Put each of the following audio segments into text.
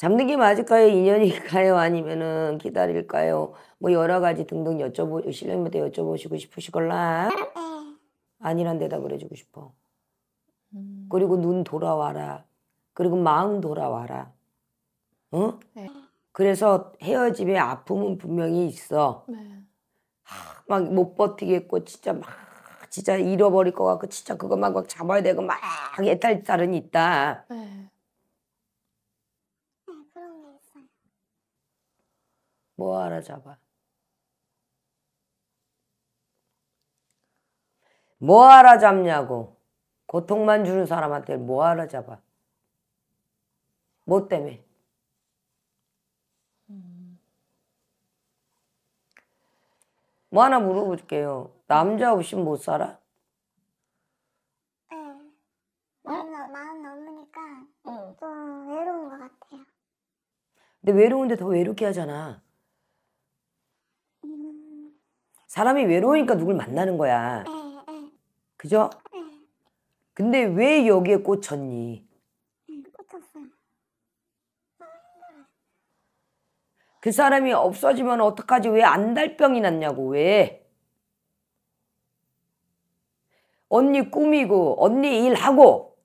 잡는 게 맞을까요? 인연일까요? 아니면은 기다릴까요? 뭐 여러 가지 등등 여쭤보 실례님한테 여쭤보시고 싶으시걸라 아니란 대답을 해주고 싶어. 그리고 눈 돌아와라. 그리고 마음 돌아와라. 어? 네. 그래서 헤어짐의 아픔은 분명히 있어. 네. 막못 버티겠고 진짜 막 진짜 잃어버릴 것 같고 진짜 그것만 막 잡아야 되고 막 애탈 사은 있다. 네. 뭐 알아잡아? 뭐 알아잡냐고. 고통만 주는 사람한테 뭐 알아잡아? 뭐 때문에? 뭐 하나 물어볼게요. 남자 없이 못 살아? 네. 마음, 어? 마음 넘으니까 응. 좀 외로운 것 같아요. 근데 외로운데 더 외롭게 하잖아. 사람이 외로우니까 누굴 만나는 거야. 그죠? 근데 왜 여기에 꽂혔니? 그 사람이 없어지면 어떡하지? 왜 안달병이 났냐고, 왜? 언니 꾸미고, 언니 일하고,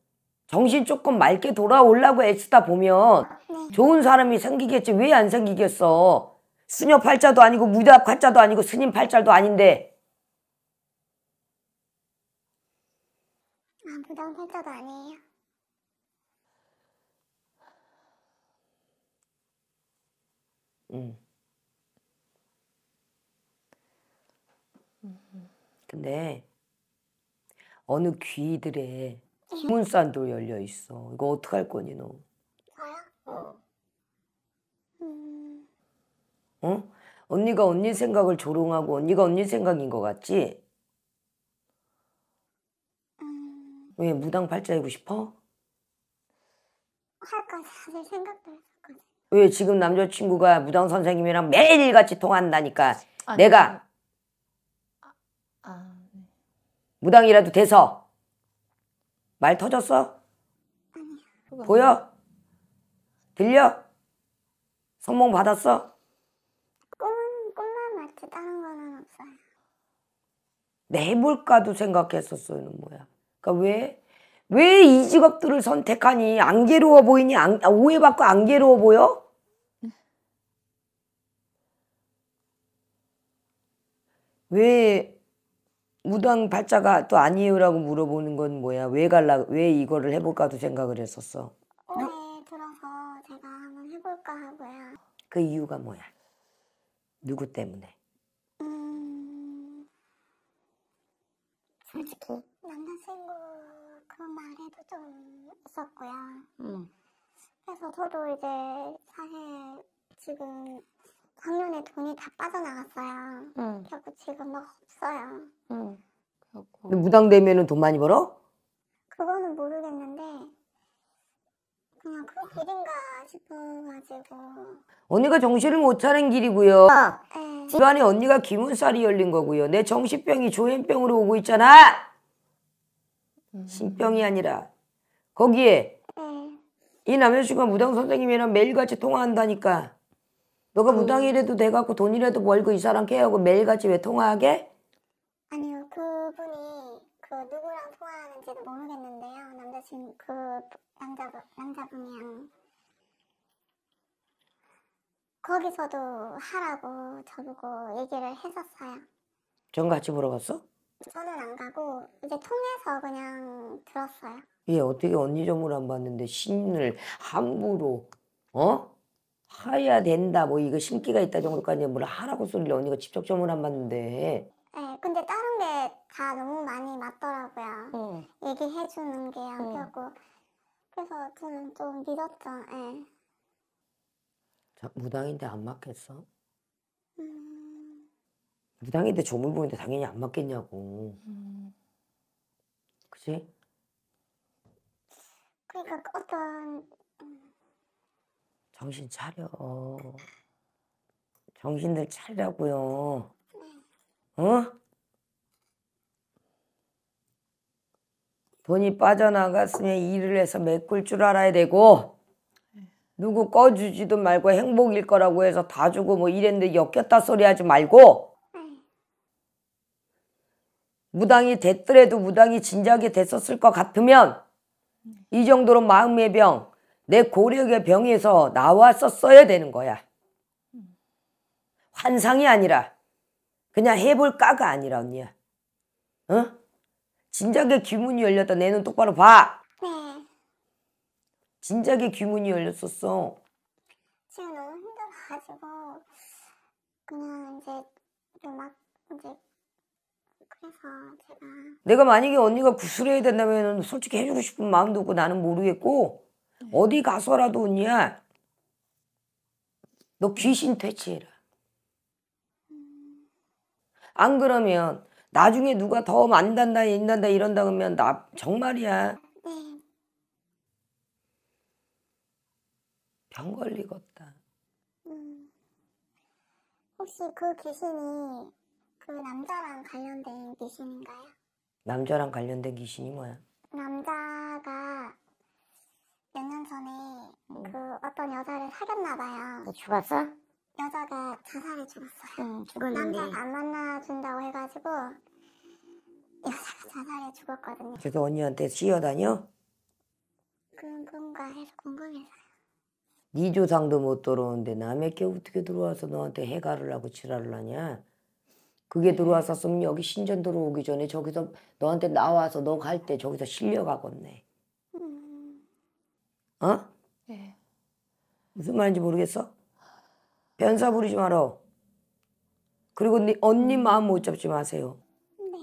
정신 조금 맑게 돌아오려고 애쓰다 보면 네. 좋은 사람이 생기겠지. 왜 안 생기겠어? 스녀 팔자도 아니고 무대 앞 팔자도 아니고 스님 팔자도 아닌데 아, 무당 팔자도 아니에요 음. 근데 어느 귀들의 음. 문산도 열려 있어 이거 어떡할 거니 너 어? 언니가 언니 생각을 조롱하고 언니가 언니 생각인 것 같지? 음... 왜 무당 팔자이고 싶어? 할까 사실 생각도 했었거든. 왜 지금 남자친구가 무당 선생님이랑 매일같이 통한다니까 아, 네. 내가 아, 아... 네. 무당이라도 돼서 말 터졌어? 아니 보여? 들려? 성공 받았어? 내볼까도 생각했었어요 뭐야. 그러니까 왜? 왜 이 직업들을 선택하니? 안 괴로워 보이니? 안, 아, 오해받고 안 괴로워 보여? 왜 무당 팔자가 또 아니에요라고 물어보는 건 뭐야? 왜 갈라? 왜 이거를 해볼까도 생각을 했었어. 오래 들어서 제가 한번 해볼까 하고요. 그 이유가 뭐야? 누구 때문에? 솔직히. 남자친구 그런 말에도 좀 있었고요. 음. 그래서 저도 이제 사실 지금 작년에 돈이 다 빠져나갔어요. 음. 결국 지금 막 없어요. 음. 무당되면은 돈 많이 벌어? 싶어가지고 언니가 정신을 못 차린 길이고요 어, 네. 집안에 언니가 기문살이 열린 거고요 내 정신병이 조현병으로 오고 있잖아 신병이 아니라 거기에 네. 이남자친가 무당 선생님이랑 매일같이 통화한다니까 너가 아니. 음. 무당이라도 돼갖고 돈이라도 벌고 이 사람 케하고 매일같이 왜 통화하게? 아니요 그분이 그 누구랑 통화하는지 모르겠는데요 남자친구 그 남자 남자분이랑 거기서도 하라고 저보고 얘기를 했었어요. 전 같이 보러 갔어? 저는 안 가고 이제 통해서 그냥 들었어요. 얘 어떻게 언니 점을 안 봤는데 신을 함부로 어? 하야 된다 뭐 이거 신기가 있다 정도까지 뭘 하라고 소리를 언니가 직접 점을 안 봤는데 네, 근데 다른 게 다 너무 많이 맞더라고요. 응. 얘기해주는 게안 되고 그래서 저는 좀 믿었죠. 네. 무당인데 안 맞겠어? 음. 무당인데 조물 보는데 당연히 안 맞겠냐고. 음. 그치? 그러니까 그 어떤 음. 정신 차려. 정신들 차리라고요. 네. 어? 돈이 빠져나갔으면 일을 해서 메꿀 줄 알아야 되고 누구 꺼주지도 말고 행복일 거라고 해서 다 주고 뭐 이랬는데 엮였다 소리 하지 말고 무당이 됐더라도 무당이 진작에 됐었을 것 같으면 이 정도로 마음의 병, 내 고력의 병에서 나왔었어야 되는 거야. 환상이 아니라 그냥 해볼까가 아니라 언니야. 어? 진작에 귀문이 열렸다. 내 눈 똑바로 봐. 진작에 귀문이 열렸었어. 지금 너무 힘들어가지고 그냥 이제 좀막 이제 그래서 제가 내가 만약에 언니가 구슬해야 된다면 솔직히 해주고 싶은 마음도 없고 나는 모르겠고 네. 어디 가서라도 언니야 너 귀신 퇴치해라. 안 그러면 나중에 누가 더 만단다 인단다 이런다 그러면 나 정말이야 병 걸리겄다. 음. 혹시 그 귀신이 그 남자랑 관련된 귀신인가요? 남자랑 관련된 귀신이 뭐야? 남자가 몇 년 전에 음. 그 어떤 여자를 사귀었나 봐요. 죽었어? 여자가 자살해 죽었어요. 응, 죽었는데. 남자가 안 만나준다고 해가지고 여자가 자살해 죽었거든요. 그래서 언니한테 씌어다녀? 그런 건가 해서 궁금해서요. 네 조상도 못 들어오는데 남의 게 어떻게 들어와서 너한테 해가를 하고 지랄을 하냐. 그게 네. 들어와서으면 여기 신전 들어오기 전에 저기서 너한테 나와서 너 갈 때 저기서 실려가겄네 음. 어? 네. 무슨 말인지 모르겠어? 변사 부리지 말어. 그리고 네 언니 음. 마음 못 잡지 마세요. 네.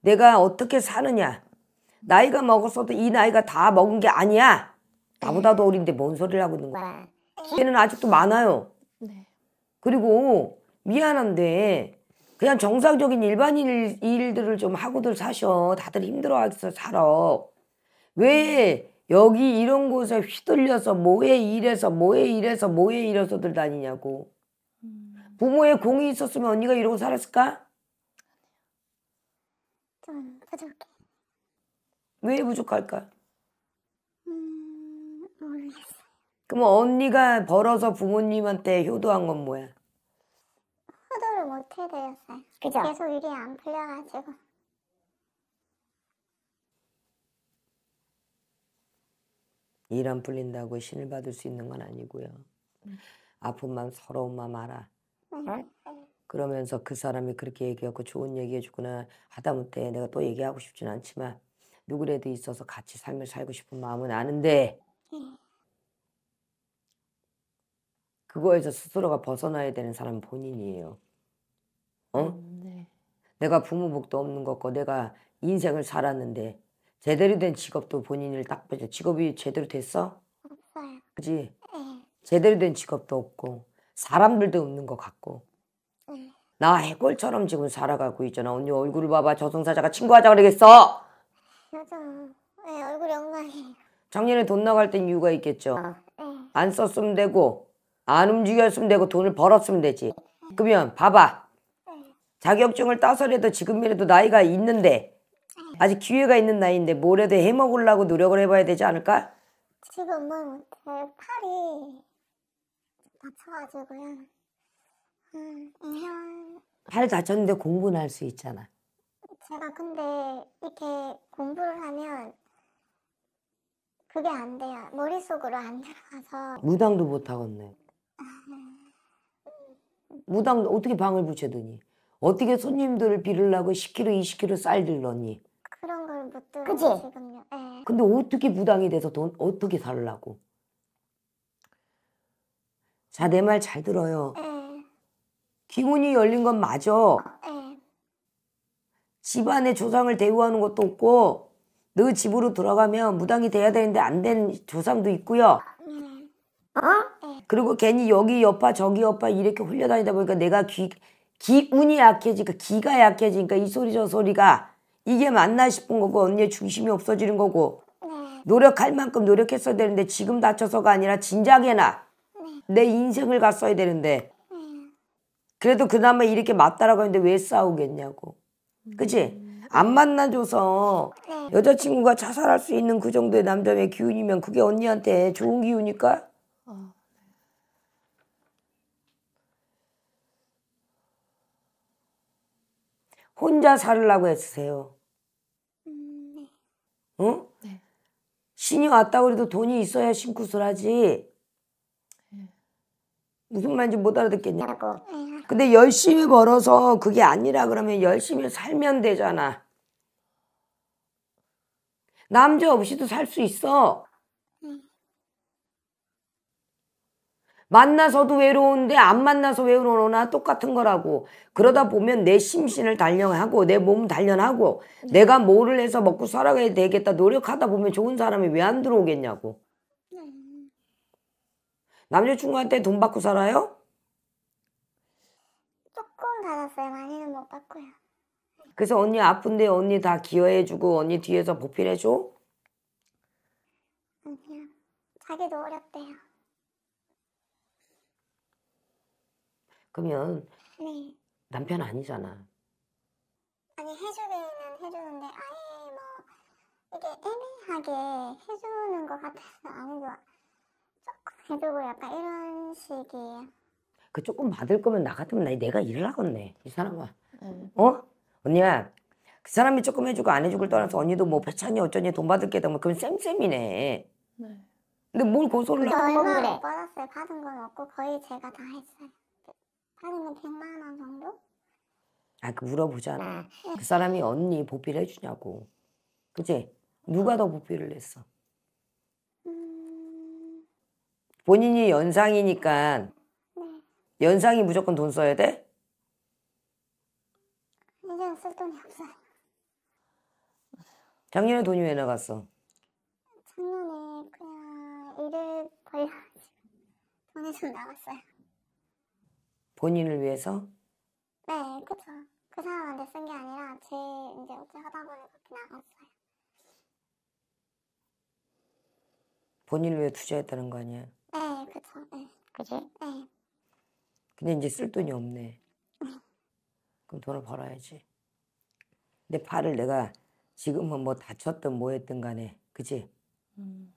내가 어떻게 사느냐. 나이가 먹었어도 이 나이가 다 먹은 게 아니야. 나보다도 어린데 뭔 소리를 하고 있는 거야. 네. 얘는 아직도 많아요. 네. 그리고 미안한데 그냥 정상적인 일반인 일, 들을좀 하고들 사셔. 다들 힘들어서 살아. 왜 여기 이런 곳에 휘둘려서 뭐해 일해서 뭐해 일해서 뭐해 일해서들 다니냐고. 음. 부모의 공이 있었으면 언니가 이러고 살았을까? 좀 부족해. 왜 부족할까? 그럼 언니가 벌어서 부모님한테 효도한 건 뭐야? 효도를 못 해드렸어요. 그죠? 계속 일이 안 풀려가지고. 일 안 풀린다고 신을 받을 수 있는 건 아니고요. 음. 아픈 마음, 서러운 마음 알아. 음. 그러면서 그 사람이 그렇게 얘기하고 좋은 얘기해주거나 하다못해 내가 또 얘기하고 싶진 않지만 누구라도 있어서 같이 삶을 살고 싶은 마음은 아는데 음. 그거에서 스스로가 벗어나야 되는 사람 본인이에요. 어? 음, 네. 내가 부모복도 없는 것과 내가 인생을 살았는데 제대로 된 직업도 본인을 딱 빼줘. 직업이 제대로 됐어? 없어요. 그지? 네. 제대로 된 직업도 없고 사람들도 없는 것 같고 음. 나 해골처럼 지금 살아가고 있잖아. 언니 얼굴을 봐봐. 저승사자가 친구하자 그러겠어? 맞아. 네, 얼굴이 엉망이에요. 작년에 돈 나갈 땐 이유가 있겠죠. 어, 네. 안 썼으면 되고 안 움직였으면 되고 돈을 벌었으면 되지. 그러면 봐봐. 자격증을 따서라도 지금이라도 나이가 있는데 아직 기회가 있는 나이인데 뭐라도 해먹으려고 노력을 해봐야 되지 않을까? 지금은 제 팔이 다쳐가지고요. 음, 이팔 다쳤는데 공부는 할 수 있잖아. 제가 근데 이렇게 공부를 하면 그게 안 돼요. 머릿속으로 안 들어가서. 무당도 못 하겠네. 무당 어떻게 방을 붙채더니 어떻게 손님들을 빌으려고 10kg, 20kg 쌀 들렀니? 그런 걸 못 들어 지금요. 네. 예. 근데 어떻게 무당이 돼서 돈 어떻게 살라고? 자, 내 말 잘 들어요. 예. 기운이 열린 건 맞아. 네. 집안에 조상을 대우하는 것도 없고 너 집으로 돌아가면 무당이 돼야 되는데 안 된 조상도 있고요. 어? 그리고 괜히 여기 여파 저기 여파 이렇게 흘려다니다 보니까 내가 귀 기운이 약해지니까 기가 약해지니까 이 소리 저 소리가 이게 맞나 싶은 거고 언니의 중심이 없어지는 거고 노력할 만큼 노력했어야 되는데 지금 다쳐서가 아니라 진작에나 내 인생을 갔어야 되는데 그래도 그나마 이렇게 맞다라고 했는데왜 싸우겠냐고 그치? 안 만나줘서 네. 여자친구가 자살할 수 있는 그 정도의 남자의 기운이면 그게 언니한테 좋은 기운일까? 혼자 살라고 애쓰세요. 음... 네. 응? 네. 신이 왔다고 해도 돈이 있어야 신굿을 하지. 네. 무슨 말인지 못 알아듣겠냐고. 네, 근데 열심히 벌어서 그게 아니라 그러면 열심히 살면 되잖아. 남자 없이도 살 수 있어. 만나서도 외로운데 안 만나서 외로우나 똑같은 거라고 그러다 보면 내 심신을 단련하고 내 몸 단련하고 네. 내가 뭐를 해서 먹고 살아가야 되겠다 노력하다 보면 좋은 사람이 왜 안 들어오겠냐고 네. 남자친구한테 돈 받고 살아요? 조금 받았어요 많이는 못 받고요 그래서 언니 아픈데 언니 다 기여해주고 언니 뒤에서 보필해줘? 아니요 자기도 어렵대요 그러면 네. 남편 아니잖아. 아니 해주기는 해주는데 아예 뭐 이게 애매하게 해주는 것 같아서 아니고 조금 해주고 약간 이런 식이에요. 그 조금 받을 거면 나 같으면 나 내가 일을 하겠네 이 사람아. 음. 어 언니야 그 사람이 조금 해주고 안해주고 떠나서 언니도 뭐 배차니 어쩌니 돈 받을 게 되면 뭐 그건 쌤쌤이네. 네. 근데 뭘 고소를 하는 거래? 받았어요. 받은 건 없고 거의 제가 다 했어요. 한 100만 원 정도? 아, 그 물어보잖아. 네. 그 사람이 언니 보필해 주냐고. 그치? 누가 더 보필을 했어? 음... 본인이 연상이니까 네. 연상이 무조건 돈 써야 돼? 이제쓸 돈이 없어 작년에 돈이 왜 나갔어? 작년에 그냥 일을 벌려 돈이 좀 나갔어요. 본인을 위해서? 네, 그쵸. 그 사람한테 쓴 게 아니라 제 이제 어찌 하다 보니 그렇게 나갔어요. 본인을 위해 투자했다는 거 아니야? 네, 그쵸. 네. 그지? 네. 근데 이제 쓸 돈이 없네. 그럼 돈을 벌어야지. 근 팔을 내가 지금은 뭐 다쳤든 뭐 했든 간에, 그치? 음.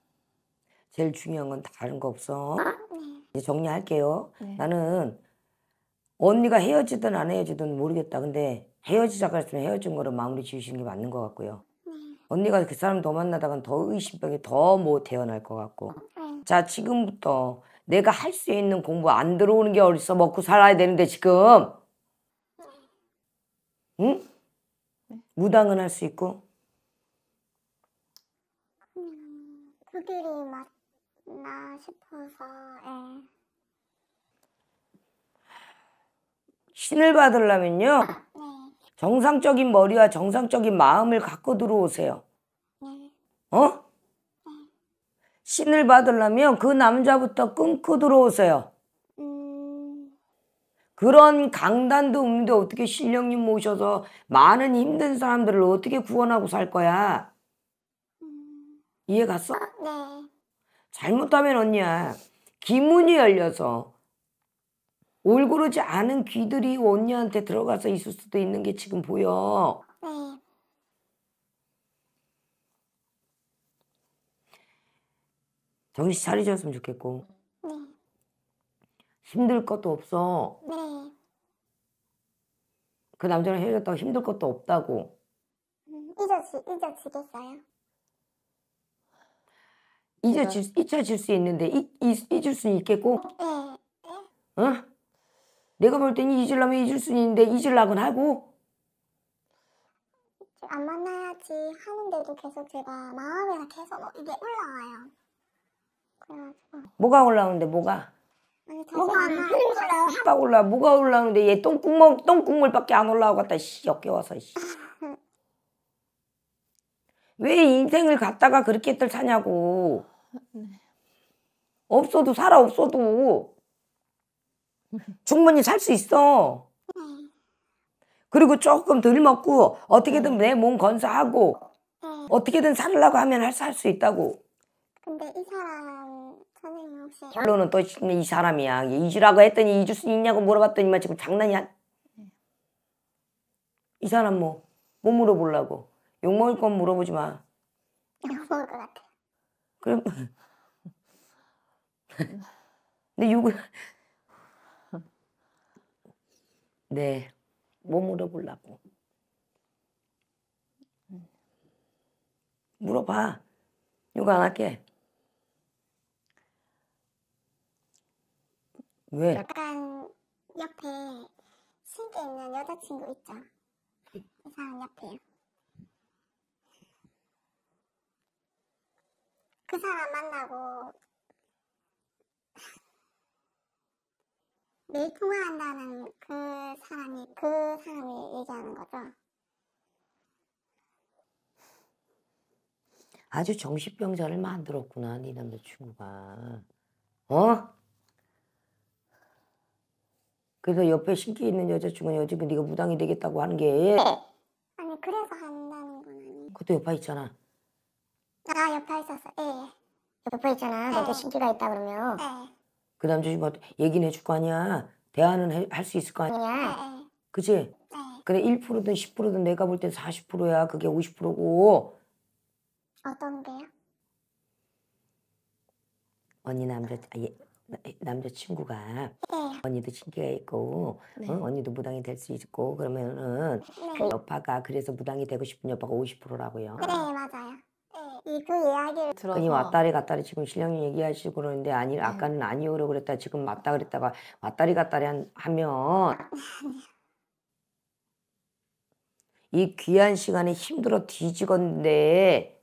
제일 중요한 건 다른 거 없어. 네. 이제 정리할게요. 네. 나는 언니가 헤어지든 안 헤어지든 모르겠다. 근데 헤어지자고 했으면 헤어진 거로 마무리 지으시는 게 맞는 것 같고요. 언니가 그 사람 더 만나다간 더 의심병이 더 뭐 태어날 것 같고. 자, 지금부터 내가 할 수 있는 공부 안 들어오는 게 어딨어. 먹고 살아야 되는데 지금. 응? 무당은 할 수 있고. 음, 그들이 맞나 싶어서, 예. 신을 받으려면요. 아, 네. 정상적인 머리와 정상적인 마음을 갖고 들어오세요. 네. 어? 아. 신을 받으려면 그 남자부터 끊고 들어오세요. 음. 그런 강단도 없는데 어떻게 신령님 모셔서 많은 힘든 사람들을 어떻게 구원하고 살 거야? 음. 이해 갔어? 아, 네. 잘못하면 언니야. 기문이 열려서 올그르지 않은 귀들이 원녀한테 들어가서 있을 수도 있는 게 지금 보여. 네. 정신 차리셨으면 좋겠고. 네. 힘들 것도 없어. 네. 그 남자랑 헤어졌다고 힘들 것도 없다고. 음, 잊어지, 잊어지겠어요? 잊어질, 잊어질 수 있는데, 잊, 잊, 잊을 수 있겠고? 네. 어? 내가 볼 때는 잊으려면 잊을 수 있는데 잊으려고 하고 안 만나야지 하는데도 계속 제가 마음에서 계속 뭐 이게 올라와요. 그래가지고 뭐가 올라오는데 뭐가? 아니 다시 만나야 막 올라 뭐가 올라오는데 얘똥구멍똥구물밖에안 올라오겠다 씨 역겨워서 씨. 왜 인생을 갖다가 그렇게들 사냐고. 네. 없어도 살아 없어도 충분히 살 수 있어. 그리고 조금 덜 먹고 어떻게든 내 몸 건사하고 네. 어떻게든 살려고 하면 살수 있다고. 근데 이 사람 선생님 혹시 결론은 또 이 사람이야. 잊으라고 했더니 잊을 수 있냐고 물어봤더니 만 지금 장난이 한. 이 사람 뭐뭐 뭐 물어보려고 욕 먹을 건 물어보지 마. 욕 먹을 것 같아. 그럼 근데 욕을 네. 뭐 물어보려고. 물어봐. 이거 안 할게. 왜? 약간 옆에 신기 있는 여자친구 있죠? 이 사람 옆에요. 그 사람 만나고 매일 네, 통화한다는 그 사람이 그 사람이 얘기하는 거죠. 아주 정신병자를 만들었구나 네 남자친구가. 어? 그래서 옆에 신기 있는 여자친구는 요즘 네가 무당이 되겠다고 하는 게 네. 아니 그래서 한다는 건 아니에요. 그것도 옆에 있잖아. 나 아, 옆에 있었어. 예, 예. 옆에 있잖아. 네. 너도 신기가 있다 그러면. 예. 그 남자친구 뭐 얘기는 해줄 거 아니야. 대화는 할 수 있을 거 아니야. 네. 그지? 네. 그래 1%든 10%든 내가 볼 땐 40%야. 그게 50%고. 어떤 게요? 언니 남자 아, 예, 남자 친구가 네. 언니도 신기가 있고 네. 어? 언니도 무당이 될 수 있고 그러면은 네. 여파가 그래서 무당이 되고 싶은 여파가 50%라고요. 네 맞아요. 이그 이야기를 들어서 아니 왔다리 갔다리 지금 신랑님 얘기하시고 그러는데 아니 네. 아까는 아니오라고 그랬다 지금 맞다 그랬다가 왔다리 갔다리 한, 하면 이 귀한 시간에 힘들어 뒤지건데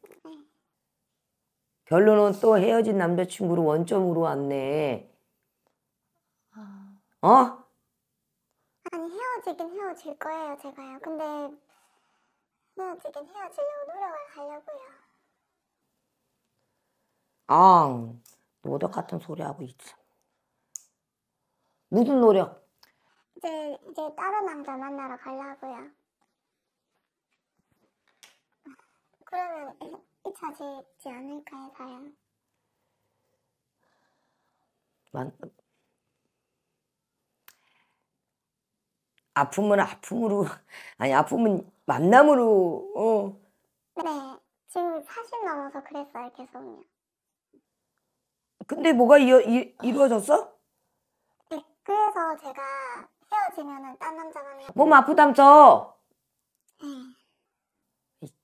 결론은 또 헤어진 남자친구로 원점으로 왔네. 아. 어? 아니 헤어지긴 헤어질 거예요 제가요. 근데 헤어지긴 헤어지려고 노력을 하려고요. 앙 노력 같은 소리 하고 있어. 무슨 노력? 이제 이제 다른 남자 만나러 가려고요. 그러면 잊혀지지 않을까 해서요. 만 아픔은 아픔으로 아니 아픔은 만남으로 어. 네 지금 40 넘어서 그랬어요 계속요. 근데 뭐가 이어, 이, 이루어졌어? 그래서 제가 헤어지면은 딴 남자랑 만몸 아프다면서? 네.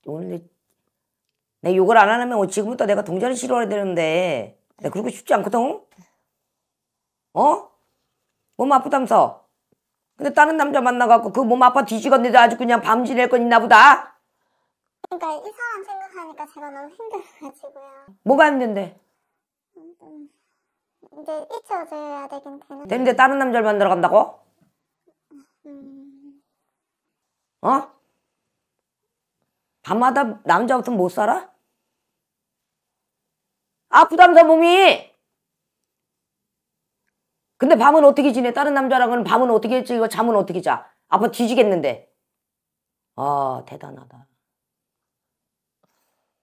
오늘 내 욕을 안 하면 지금부터 내가 동전을 싫어야 되는데 네. 내가 그렇게쉽지 않거든? 어? 몸 아프다면서? 근데 다른 남자 만나갖고 그 몸 아파 뒤지겠데도 아주 그냥 밤 지낼 건 있나 보다? 그러니까 이상한 생각하니까 제가 너무 힘들어가지고요. 뭐가 힘든데? 근제 잊혀져야 되긴 되는데. 되데 네, 다른 남자를 만들어 간다고? 음... 어? 밤마다 남자 없으면 못 살아? 아프다면서 몸이! 근데 밤은 어떻게 지내? 다른 남자랑은 밤은 어떻게 지고 잠은 어떻게 자? 아빠 뒤지겠는데. 아 대단하다.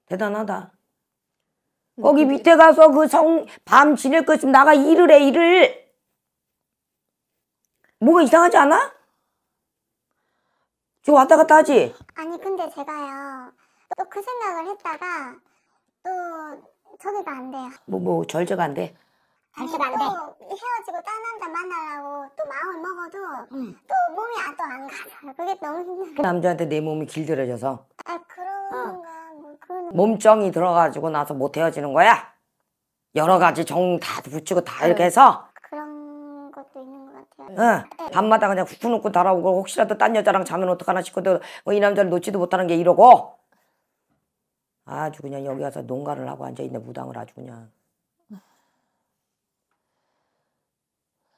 대단하다. 거기 음. 밑에 가서 그 성 밤 지낼 것 좀 나가 일을 해 일을 뭐가 이상하지 않아? 저 왔다 갔다 하지? 아니 근데 제가요 또 그 생각을 했다가 또 저기가 안 돼요 뭐뭐 뭐, 절제가 안 돼? 절제가 안 돼? 헤어지고 딴 남자 만나려고 또 마음을 먹어도 음. 또 몸이 아, 또 안 가요 그게 너무 힘들어 그 남자한테 내 몸이 길들여져서 아 그런가 어. 몸정이 들어가지고 나서 못 뭐 헤어지는 거야? 여러 가지 정 다 붙이고 다 이렇게 해서? 응. 밤마다 그냥 후끈후 달아오고 혹시라도 딴 여자랑 자면 어떡하나 싶고도 뭐 이 남자를 놓지도 못하는 게 이러고 아주 그냥 여기 와서 농가를 하고 앉아있네 무당을 아주 그냥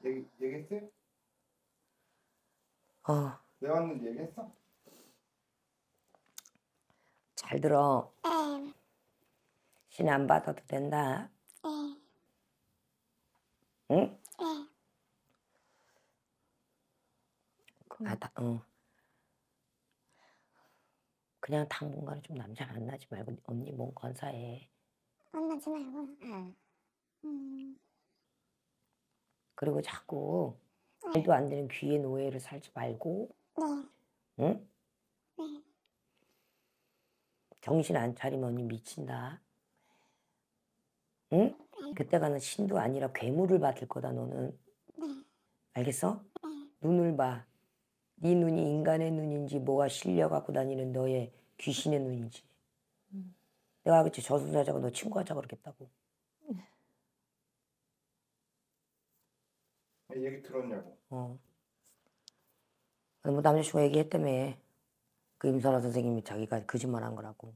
얘기, 얘기했어 어. 내가 왔는데 얘기했어? 잘 들어. 네. 신안 받아도 된다. 네. 응? 네. 아, 다, 어. 그냥 당분간은 좀 남자 만나지 말고 언니 몸 건사해. 만나지 말고. 응. 음. 그리고 자꾸 네. 말도 안 되는 귀의 노예를 살지 말고. 네. 응? 네. 정신 안 차리면 언니 미친다. 응? 그때 가는 신도 아니라 괴물을 받을 거다 너는. 알겠어? 눈을 봐. 네 눈이 인간의 눈인지 뭐가 실려 갖고 다니는 너의 귀신의 눈인지. 내가 그치 저승사자가 너 친구하자 그러겠다고. 아, 얘기 들었냐고. 어. 뭐남자친구 얘기했다며. 그임선아 선생님이 자기가 거짓말한 거라고.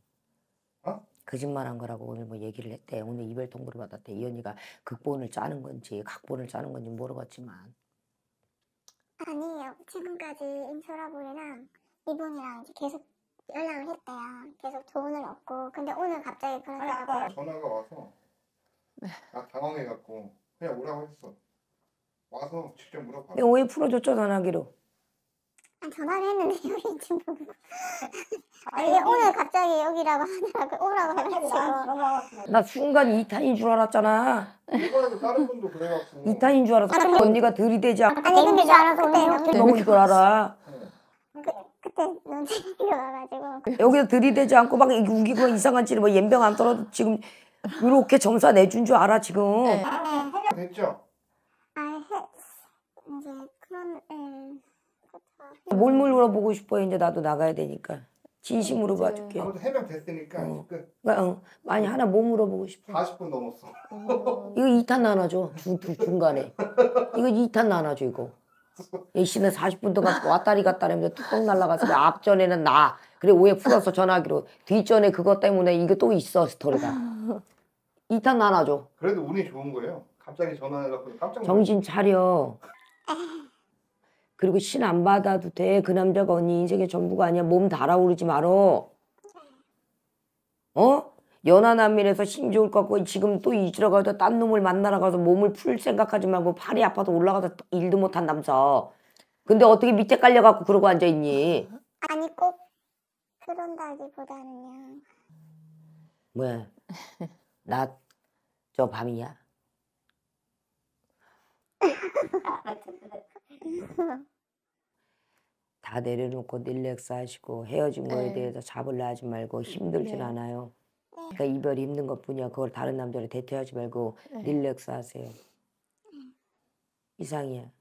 어? 거짓말한 거라고 오늘 뭐 얘기를 했대. 오늘 이별 통보를 받았대. 이 언니가 극본을 짜는 건지 각본을 짜는 건지 모르겠지만. 아니에요. 지금까지 임소라보이랑 리본이랑 계속 연락을 했대요. 계속 조언을 얻고. 근데 오늘 갑자기 그러더라고요. 전화가 와서 나 네. 당황해갖고 그냥 오라고 했어. 와서 직접 물어봐. 영호이 네, 풀어줬죠 전화기로. 아, 전화를 했는데 여기 지금 아니, 오늘 갑자기 여기라고 하더라고 오라고 해가지고 나 순간 이탄인줄 알았잖아 이번에도 다른 분도 그래갖고 이타인 줄 알았어 아, 근 언니가 들이대자 아니 근데 줄 알아서 오늘 너무 이걸 알아 그, 그때 여기서 들이대지 않고 막 우기고 이상한 짓을 뭐 연병 안 떨어도 지금 이렇게 정사 내준 줄 알아 지금 아, 네. 됐죠? 아 해... 이제 그런... 음... 뭘물 물어보고 싶어 이제 나도 나가야 되니까. 진심으로 맞 아, 봐줄게. 아무튼 해명 됐으니까 어. 끝. 그러니까, 어. 아니 하나 뭐 물어보고 싶어. 40분 넘었어. 어. 이거 2탄 나눠줘. 주, 주, 중간에. 이거 2탄 나눠줘 이거. 예씨는 40분 동안 왔다리 갔다 하면서 뚜껑 날라갔어 앞전에는 나. 그래 오해 풀어서 전화기로. 하 뒷전에 그것 때문에 이거 또 있어 스토리가. 2탄 나눠줘. 그래도 운이 좋은 거예요. 갑자기 전화해갖고 깜짝 놀랐어. 정신 차려. 그리고 신 안 받아도 돼. 그 남자가 언니 인생의 전부가 아니야. 몸 달아오르지 말어. 어? 연하남밀에서 힘좋을 것 같고 지금 또 이주러 가서 딴 놈을 만나러 가서 몸을 풀 생각하지 말고 팔이 아파서 올라가서 일도 못 한 남자. 근데 어떻게 밑에 깔려갖고 그러고 앉아있니? 아니 꼭 그런다기보다는요. 왜? 나저 밤이야? 다 내려놓고 릴렉스 하시고 헤어진 거에 네. 대해서 잡을라 하지 말고 힘들진 네. 않아요. 네. 그러니까 이별이 힘든 것뿐이야. 그걸 다른 남자로 대퇴하지 말고 네. 릴렉스 하세요. 음. 이상이야.